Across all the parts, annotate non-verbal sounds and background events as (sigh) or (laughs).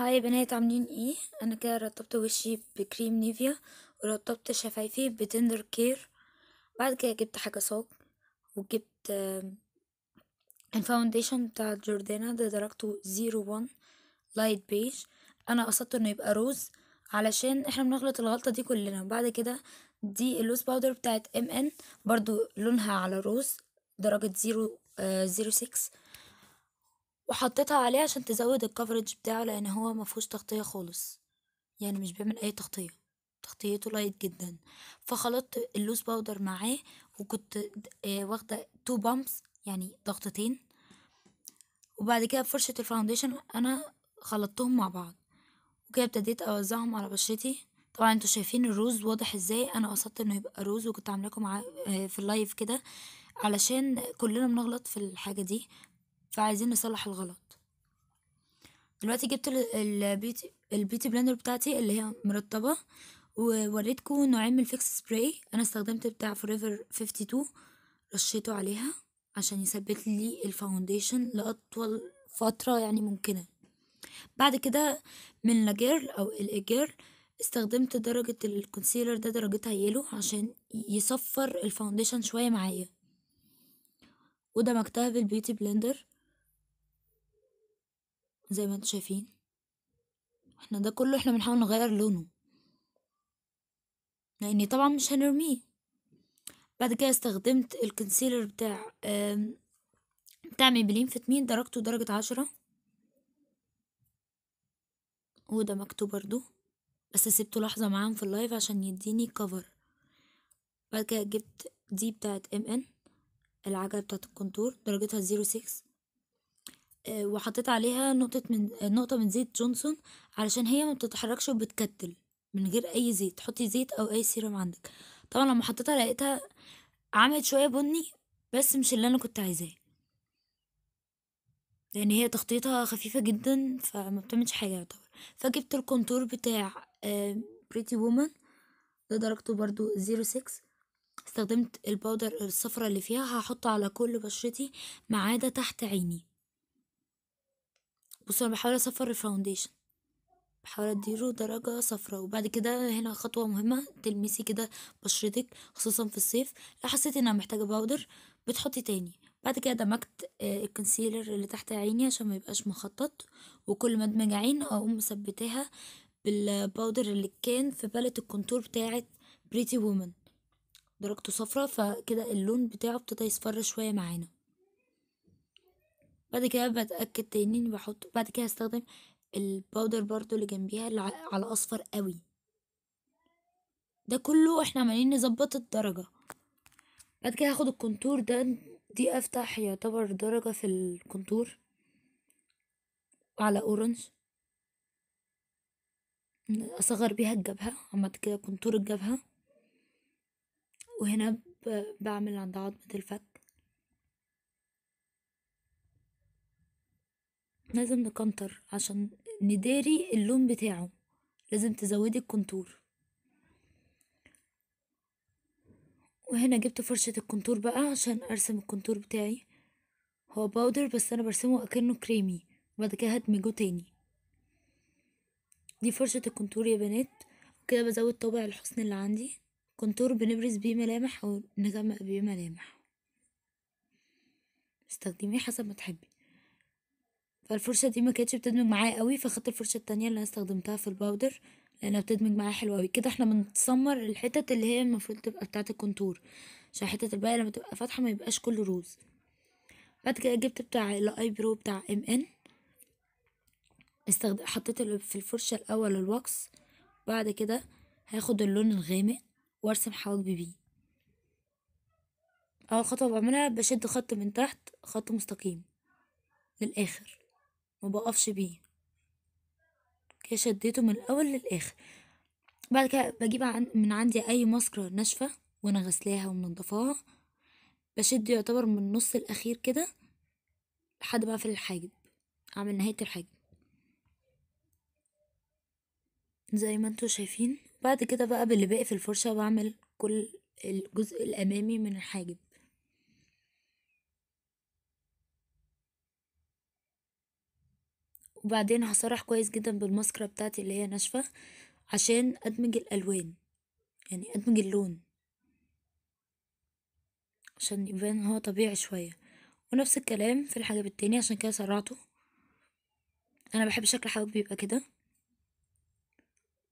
هاي بنات عاملين ايه انا كده رطبت وشي بكريم نيفيا ورطبت شفايفي بتندر كير بعد كده جبت حاجة صاج وجبت الفاونديشن بتاع جوردانا ده درجته زيرو وان لايت بيج انا قصدت انه يبقى روز علشان احنا بنغلط الغلطة دي كلنا بعد كده دي اللوز باودر بتاعت ام ان برضو لونها على روز درجة زيرو آه، زيرو سيكس وحطيتها عليه عشان تزود الكفرج بتاعه لان هو مفهوش تغطية خالص يعني مش بيعمل اي تغطية تغطيته لايت جدا فخلطت اللوز باودر معاه وكنت آه، واخدة تو بامبس يعني ضغطتين وبعد كده فرشه الفاونديشن انا خلطتهم مع بعض وكده ابتديت اوزعهم على بشرتي طبعا انتوا شايفين الروز واضح ازاي انا قصدت انه يبقى روز وكنت عاملاكم آه، في اللايف كده علشان كلنا بنغلط في الحاجه دي فعايزين نصلح الغلط دلوقتي جبت البيوتي البيوتي بلندر بتاعتي اللي هي مرطبة ووريتكم نوعين من الفيكس سبراي انا استخدمت بتاع فوريفر 52 رشيته عليها عشان يثبت لي الفاونديشن لاطول فترة يعني ممكنة بعد كده من لاجيرل او الاجيرل استخدمت درجة الكونسيلر ده درجتها يلو عشان يصفر الفاونديشن شوية معايا ودمجتها بالبيوتي بلندر زي ما انتوا شايفين احنا ده كله احنا بنحاول نغير لونه لاني طبعا مش هنرميه بعد كده استخدمت الكونسيلر بتاع بتاع ميبلين في درجته درجة عشرة وده مكتوب برضو بس سبته لحظة معاهم في اللايف عشان يديني كفر بعد كده جبت دي بتاعت ام ان العجلة بتاعت الكونتور درجتها زيرو سكس وحطيت عليها نقطة من نقطة من زيت جونسون علشان هي ما بتتحركش وبتكتل من غير اي زيت حطي زيت او اي سيرم عندك طبعا لما حطيتها لقيتها عملت شوية بني بس مش اللي انا كنت عايزاه لان هي تخطيطها خفيفة جدا فما بتعملش حاجة يعتبر فجبت الكونتور بتاع بريتي وومن ده درجته برضو زيرو سكس استخدمت الباودر الصفرة اللي فيها هحطه على كل بشرتي ما عدا تحت عيني بص انا بحاول اصفر الفاونديشن بحاول اديله درجة صفراء وبعد كده هنا خطوة مهمة تلمسي كده بشرتك خصوصا في الصيف لو حسيت انها محتاجة باودر بتحطي تاني بعد كده دمجت آه، الكونسيلر اللي تحت عيني عشان ما يبقاش مخطط وكل ما ادمج عين اقوم مثبتاها بالباودر اللي كان في بالة الكونتور بتاعة بريتي وومن درجته صفرة فكده اللون بتاعه ابتدى يصفر شوية معانا بعد كده بتأكد اني بحط بعد كده هستخدم الباودر برضو اللي جنبيها اللي على اصفر قوي ده كله احنا عمالين نظبط الدرجة بعد كده هاخد الكونتور ده دي افتح يعتبر درجة في الكونتور على اورنج اصغر بيها الجبهة عملت كده كونتور الجبهة وهنا بعمل عند عظمة الفك لازم نكنتر عشان نداري اللون بتاعه لازم تزودي الكونتور وهنا جبت فرشة الكونتور بقى عشان ارسم الكونتور بتاعي هو باودر بس انا برسمه اكنه كريمي وبعد كده هدمجه تاني دي فرشة الكونتور يا بنات كده بزود طابع الحسن اللي عندي كونتور بنبرز بيه ملامح او نغمق بيه ملامح استخدميه حسب ما تحبي فالفرشة دي ما كانتش بتدمج معايا قوي فاخدت الفرشة التانية اللي انا استخدمتها في الباودر لانها بتدمج معايا حلو قوي كده احنا بنتسمر الحتت اللي هي المفروض تبقى بتاعة الكونتور عشان الحتت الباقية لما تبقى فاتحة ما يبقاش كله روز بعد كده جبت بتاع الاي برو بتاع ام ان استخدم حطيت في الفرشة الاول الوكس بعد كده هاخد اللون الغامق وارسم حواجبي بيه اول خطوة بعملها بشد خط من تحت خط مستقيم للاخر مبقفش بيه كده شديته من الاول للاخر بعد كده بجيب من عندي اي ماسكرة ناشفة وانا غسلاها ومنضفاها بشد يعتبر من النص الاخير كده لحد ما اقفل الحاجب اعمل نهاية الحاجب زي ما انتوا شايفين بعد كده بقى باللي باقي في الفرشة بعمل كل الجزء الامامي من الحاجب وبعدين هصرح كويس جدا بالماسكرا بتاعتي اللي هي ناشفة عشان أدمج الألوان يعني أدمج اللون عشان يبان هو طبيعي شوية ونفس الكلام في الحاجة التاني عشان كده سرعته أنا بحب شكل حواجبي بيبقى كده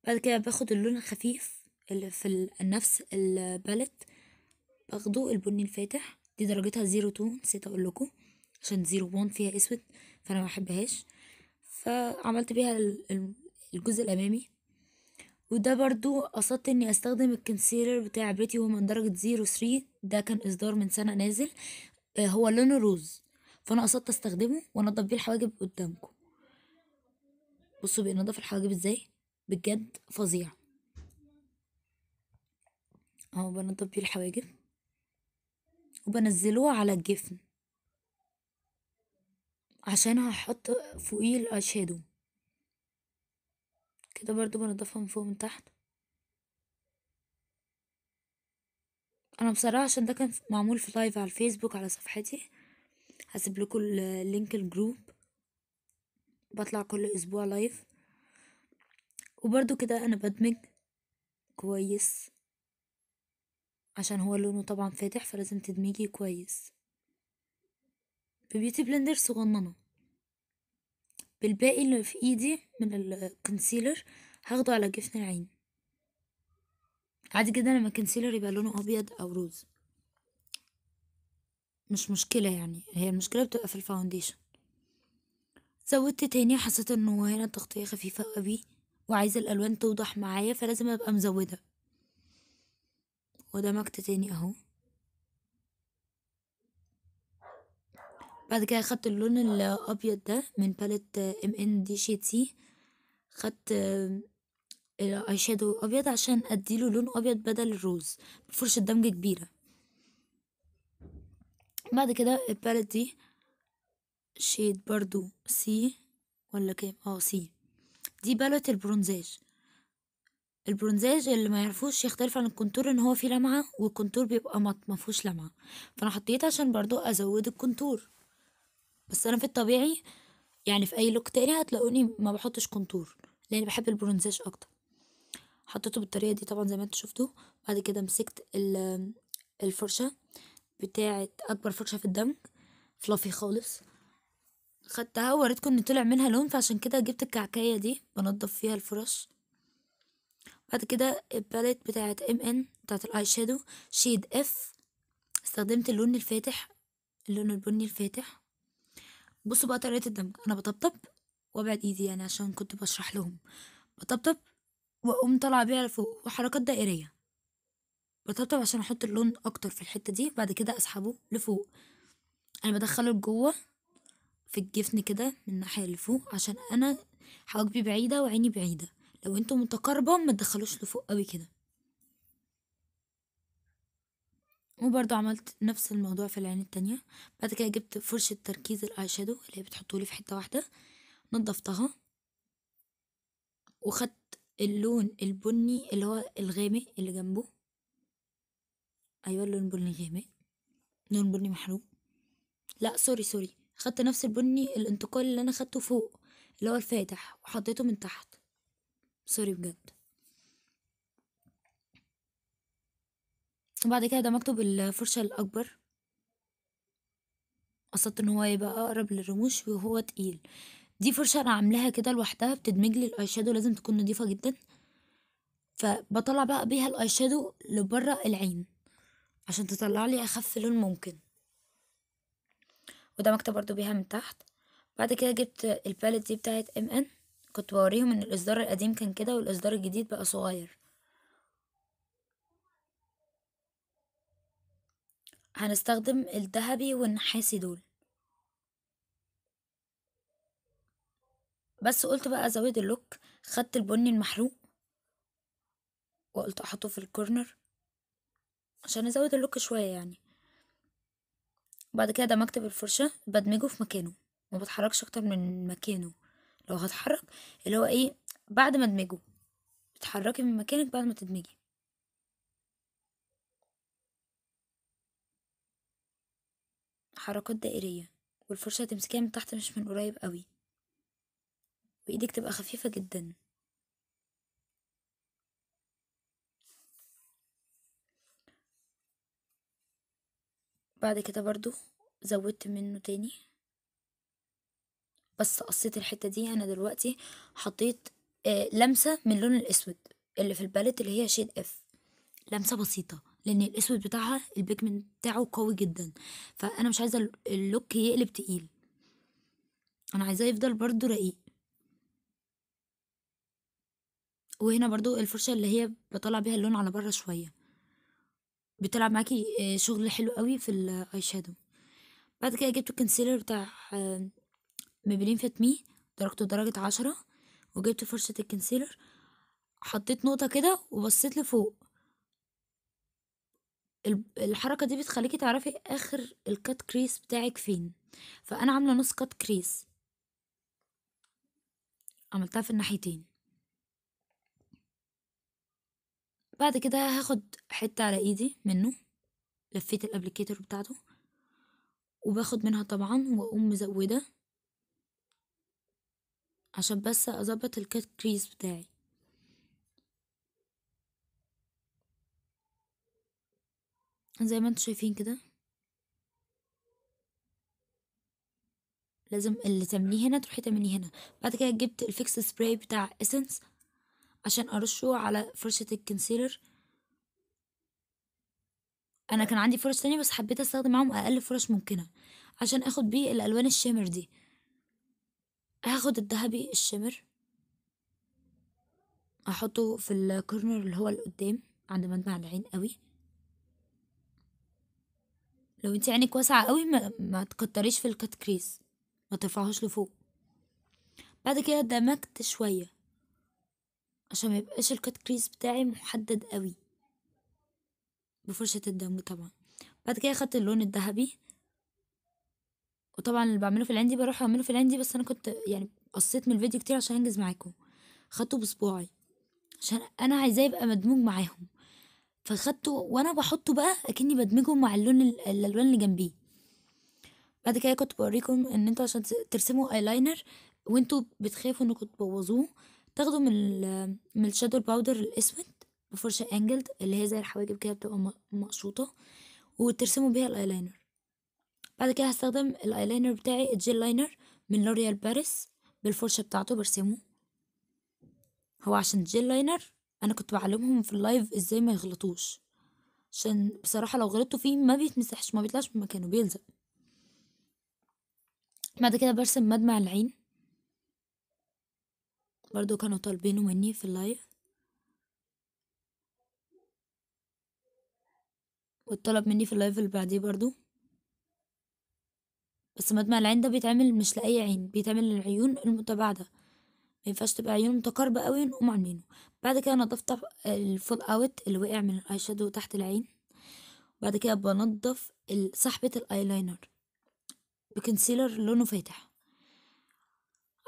بعد كده باخد اللون الخفيف اللي في نفس البالت باخده البني الفاتح دي درجتها زيرو تو نسيت اقول لكم عشان زيرو وان فيها اسود فانا ما بحبهاش فعملت بيها الجزء الامامي وده برضو قصدت اني استخدم الكنسيلر بتاع بريتي من درجة زيرو ثري ده كان اصدار من سنة نازل آه، هو لونه روز فانا قصدت استخدمه وانضف بيه الحواجب قدامكم بصوا بينضف الحواجب ازاي بجد فظيع اهو بنضف بيه الحواجب وبنزله على الجفن عشان هحط فوقيه الاشادو كده برضو بنضفها من فوق من تحت انا بصراحه عشان ده كان معمول في لايف على الفيسبوك على صفحتي هسيب لكم اللينك الجروب بطلع كل اسبوع لايف وبرضو كده انا بدمج كويس عشان هو لونه طبعا فاتح فلازم تدمجي كويس بيوتي بلندر صغننه بالباقي اللي في ايدي من الكونسيلر هاخده على جفن العين عادي جدا لما الكونسيلر يبقى لونه ابيض او روز مش مشكلة يعني هي المشكلة بتبقى في الفاونديشن زودت تاني حسيت انه هنا التغطية خفيفة قوي وعايزة الالوان توضح معايا فلازم ابقى مزودة ودمجت تاني اهو بعد كده خدت اللون الابيض ده من باليت ام ان دي شيد سي خدت اي آه، شادو ابيض عشان اديله لون ابيض بدل الروز بفرشة دمج كبيرة بعد كده الباليت دي شيد برضو سي ولا كام اه سي دي باليت البرونزاج البرونزاج اللي ما يعرفوش يختلف عن الكونتور ان هو فيه لمعه والكونتور بيبقى ما مفهوش لمعه فانا حطيت عشان برضو ازود الكونتور بس انا في الطبيعي يعني في اي لوك تاني هتلاقوني ما بحطش كونتور لاني بحب البرونزاج اكتر حطيته بالطريقه دي طبعا زي ما انتوا شفتوا بعد كده مسكت الفرشه بتاعه اكبر فرشه في الدمج فلافي خالص خدتها ووريتكم ان طلع منها لون فعشان كده جبت الكعكايه دي بنضف فيها الفرش بعد كده الباليت بتاعه ام ان بتاعه الاي شادو شيد اف استخدمت اللون الفاتح اللون البني الفاتح بصوا بقى طريقة الدمج أنا بطبطب وأبعد إيدي يعني عشان كنت بشرح لهم بطبطب وأقوم طالعة بيها لفوق وحركات دائرية بطبطب عشان أحط اللون أكتر في الحتة دي بعد كده أسحبه لفوق أنا بدخله لجوه في الجفن كده من الناحية اللي فوق عشان أنا حواجبي بعيدة وعيني بعيدة لو انتوا متقاربة متدخلوش لفوق قوي كده وبرضو عملت نفس الموضوع في العين التانية بعد كده جبت فرشة تركيز الاي شادو اللي بتحطولي في حتة واحدة نضفتها وخدت اللون البني اللي هو الغامق اللي جنبه ايوه اللون البني غامق لون بني محروق لا سوري سوري خدت نفس البني الانتقال اللي انا خدته فوق اللي هو الفاتح وحطيته من تحت سوري بجد وبعد كده ده مكتوب الفرشة الأكبر قصدت ان هو يبقى اقرب للرموش وهو تقيل دي فرشة انا عاملاها كده لوحدها بتدمج لي الاي شادو لازم تكون نضيفة جدا فبطلع بقى بيها الاي شادو لبرة العين عشان تطلع لي اخف لون ممكن وده مكتوب برضو بيها من تحت بعد كده جبت الباليت دي بتاعت ام ان كنت بوريهم ان الاصدار القديم كان كده والاصدار الجديد بقى صغير هنستخدم الذهبي والنحاسي دول بس قلت بقى ازود اللوك خدت البني المحروق وقلت احطه في الكورنر عشان ازود اللوك شويه يعني بعد كده دمجت بالفرشه بدمجه في مكانه ما بتحركش اكتر من مكانه لو هتحرك اللي هو ايه بعد ما ادمجه بتحركي من مكانك بعد ما تدمجي حركات دائرية والفرشة تمسكيها من تحت مش من قريب قوي وإيدك تبقى خفيفة جدا بعد كده برضو زودت منه تاني بس قصيت الحتة دي أنا دلوقتي حطيت آه، لمسة من اللون الأسود اللي في الباليت اللي هي شيد اف لمسة بسيطة لان الاسود بتاعها البيجمنت بتاعه قوي جدا فانا مش عايزه اللوك يقلب تقيل انا عايزاه يفضل برضو رقيق وهنا برضو الفرشه اللي هي بطلع بيها اللون على بره شويه بتلعب معاكي آه، شغل حلو قوي في الاي شادو بعد كده جبت الكنسيلر بتاع ميبلين فات مي درجته درجه عشرة وجبت فرشه الكنسيلر حطيت نقطه كده وبصيت لفوق الحركة دي بتخليكي تعرفي آخر الكات كريس بتاعِك فين، فأنا عاملة نُص كات كريس عملتها في الناحيتين. بعد كده هاخد حتّة على إيدي منّه، لفّيت الابليكيتور بتاعته، وباخد منها طبعًا وأقوم مزوّدة عشان بس اظبط الكات كريس بتاعي. زي ما انتم شايفين كده لازم اللي تمنيه هنا تروحي تمنيه هنا بعد كده جبت الفيكس سبراي بتاع اسنس عشان ارشه على فرشة الكنسيلر انا كان عندي فرش تانية بس حبيت استخدم معاهم اقل فرش ممكنة عشان اخد بيه الالوان الشمر دي هاخد الذهبي الشمر احطه في الكورنر اللي هو القدام عند مدمع العين قوي لو انت عينك واسعة قوي ما, ما تكتريش في الكات كريز ما ترفعهوش لفوق بعد كده دمجت شوية عشان ما يبقاش الكات بتاعي محدد قوي بفرشة الدم طبعا بعد كده خدت اللون الذهبي وطبعا اللي بعمله في العندي بروح اعمله في العندي بس انا كنت يعني قصيت من الفيديو كتير عشان انجز معاكم خدته بصباعي عشان انا عايزاه يبقى مدموج معاهم فخدته وانا بحطه بقى اكني بدمجه مع اللون الالوان اللي جنبيه بعد كده كنت بوريكم ان انتوا عشان ترسموا ايلاينر وانتوا بتخافوا انكم تبوظوه تاخدوا من من الشادو باودر الاسود بفرشه انجلد اللي هي زي الحواجب كده بتبقى مقشوطه وترسموا بيها الايلاينر بعد كده هستخدم الايلاينر بتاعي الجيل لاينر من لوريال باريس بالفرشه بتاعته برسمه هو عشان جيل لاينر انا كنت بعلمهم في اللايف ازاي ما يغلطوش عشان بصراحه لو غلطوا فيه ما بيتمسحش ما بيطلعش من مكانه بيلزق بعد كده برسم مدمع العين برضو كانوا طالبينه مني في اللايف واتطلب مني في اللايف اللي بعديه برضو بس مدمع العين ده بيتعمل مش لأي عين بيتعمل للعيون المتباعدة مينفعش تبقى عيونه متقاربة قوي نقوم عاملينه بعد كده نضفت الفول اوت اللي وقع من الاي شادو تحت العين بعد كده بنضف الاي الايلاينر بكنسيلر لونه فاتح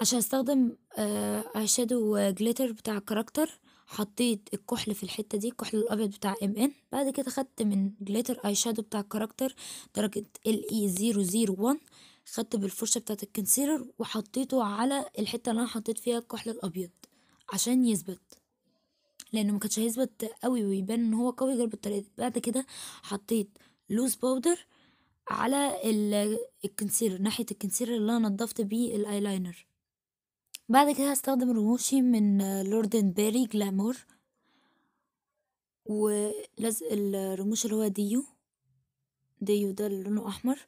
عشان استخدم آه، اي شادو جليتر بتاع كاركتر حطيت الكحل في الحته دي الكحل الابيض بتاع ام ان بعد كده خدت من جليتر اي شادو بتاع الكاركتر درجه ال اي e 001 خدت بالفرشة بتاعت الكنسيلر وحطيته على الحتة اللي انا حطيت فيها الكحل الابيض عشان يثبت لانه ما كانش هيثبت قوي ويبان ان هو قوي غير بالطريقه بعد كده حطيت لوز باودر على الكنسيلر ناحيه الكنسيلر اللي انا نضفت بيه الايلاينر بعد كده هستخدم رموشي من لوردن بيري جلامور ولزق الرموش اللي هو ديو ديو ده اللي لونه احمر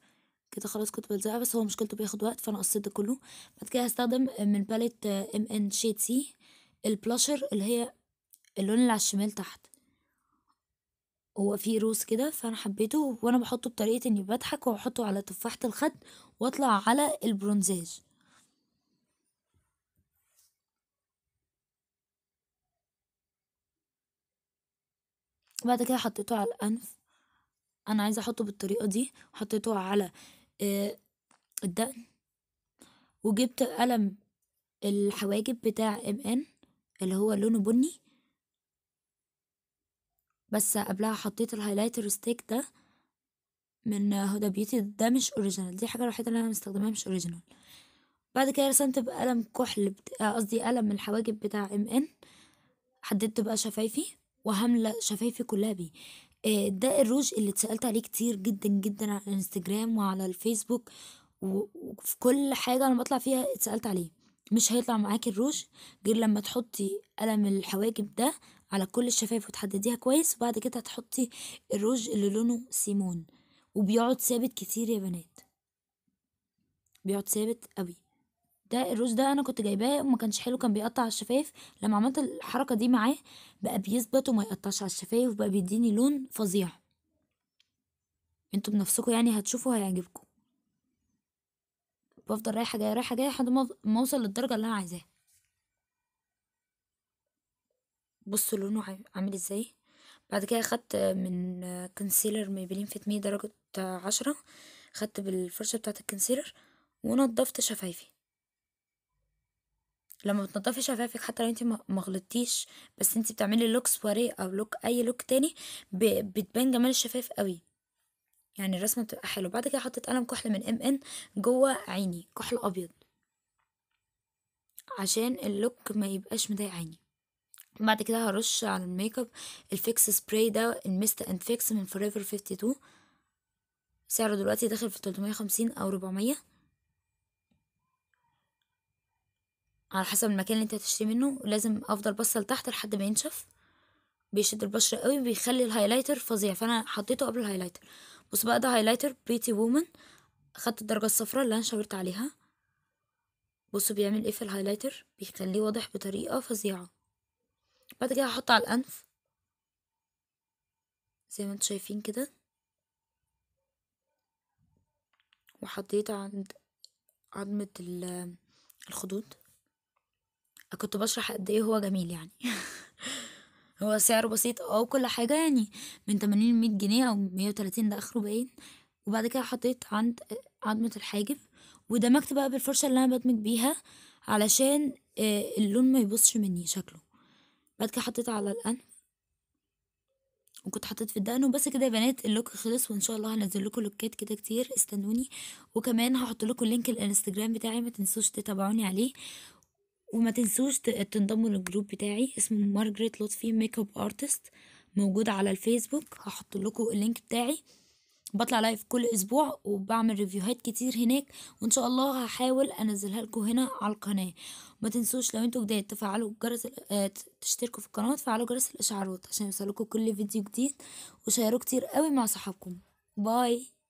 كده خلاص كنت بلزقها بس هو مشكلته بياخد وقت فانا قصيت ده كله بعد كده هستخدم من باليت ام ان شيد سي البلاشر اللي هي اللون اللي على الشمال تحت هو فيه روز كده فانا حبيته وانا بحطه بطريقه اني بضحك واحطه على تفاحه الخد واطلع على البرونزاج بعد كده حطيته على الانف انا عايزه احطه بالطريقه دي حطيته على آه، الدقن وجبت قلم الحواجب بتاع ام ان اللي هو لونه بني بس قبلها حطيت الهايلايتر ستيك ده من هدى بيوتي ده مش اوريجينال دي حاجه الوحيده اللي انا مستخدماها مش اوريجينال بعد كده رسمت بقلم كحل آه، قصدي بت... قلم الحواجب بتاع ام ان حددت بقى شفايفي وهملا شفايفي كلها بيه آه، ده الروج اللي اتسألت عليه كتير جدا جدا على الانستجرام وعلى الفيسبوك وفي كل حاجة أنا بطلع فيها اتسألت عليه مش هيطلع معاكي الروج غير لما تحطي قلم الحواجب ده على كل الشفايف وتحدديها كويس وبعد كده هتحطي الروج اللي لونه سيمون وبيقعد ثابت كتير يا بنات بيقعد ثابت قوي ده الروز ده انا كنت جايباه وما كانش حلو كان بيقطع على الشفايف لما عملت الحركه دي معاه بقى بيثبت وما يقطعش على الشفايف وبقى بيديني لون فظيع انتوا بنفسكم يعني هتشوفوا هيعجبكم بفضل رايحه جايه رايحه جايه لحد ما اوصل للدرجه اللي انا عايزاها بصوا لونه عامل ازاي بعد كده خدت من كونسيلر ميبلين فيت مي درجه عشرة خدت بالفرشه بتاعه الكونسيلر ونضفت شفايفي لما بتنضفي شفايفك حتى لو انت ما غلطتيش بس انت بتعملي لوك سواري او لوك اي لوك تاني بتبان جمال الشفايف قوي يعني الرسمه بتبقى حلوه بعد كده حطيت قلم كحل من ام ان جوه عيني كحل ابيض عشان اللوك ما يبقاش مضايق عيني بعد كده هرش على الميك اب الفيكس سبراي ده الميست اند فيكس من فوريفر 52 سعره دلوقتي داخل في 350 او 400 على حسب المكان اللي انت هتشتري منه لازم افضل بصه لتحت لحد ما ينشف بيشد البشره قوي بيخلي الهايلايتر فظيع فانا حطيته قبل الهايلايتر بص بقى ده هايلايتر بريتي وومن خدت الدرجه الصفراء اللي انا شاورت عليها بصوا بيعمل ايه في الهايلايتر بيخليه واضح بطريقه فظيعه بعد كده هحطه على الانف زي ما انتم شايفين كده وحطيت عند عظمه الخدود كنت بشرح قد ايه هو جميل يعني (laughs) هو سعره بسيط او آه، كل حاجة يعني من تمانين لمية جنيه او مية وتلاتين ده اخره باين وبعد كده حطيت عند عظمة الحاجب ودمجت بقى بالفرشة اللي انا بدمج بيها علشان آه، اللون ما يبصش مني شكله بعد كده حطيت على الانف وكنت حطيت في الدقن وبس كده يا بنات اللوك خلص وان شاء الله هنزل لكم لوكات كده كتير استنوني وكمان هحط لكم لينك الانستجرام بتاعي ما تنسوش تتابعوني عليه وما تنسوش تنضموا للجروب بتاعي اسمه مارجريت لطفي ميك اب ارتست موجود على الفيسبوك هحط لكم اللينك بتاعي بطلع لايف كل اسبوع وبعمل ريفيوهات كتير هناك وان شاء الله هحاول انزلها لكم هنا على القناه ما تنسوش لو انتوا جداد تفعلوا جرس آه، تشتركوا في القناه وتفعلوا جرس الاشعارات عشان يوصلكم كل فيديو جديد وشاركوا كتير قوي مع صحابكم باي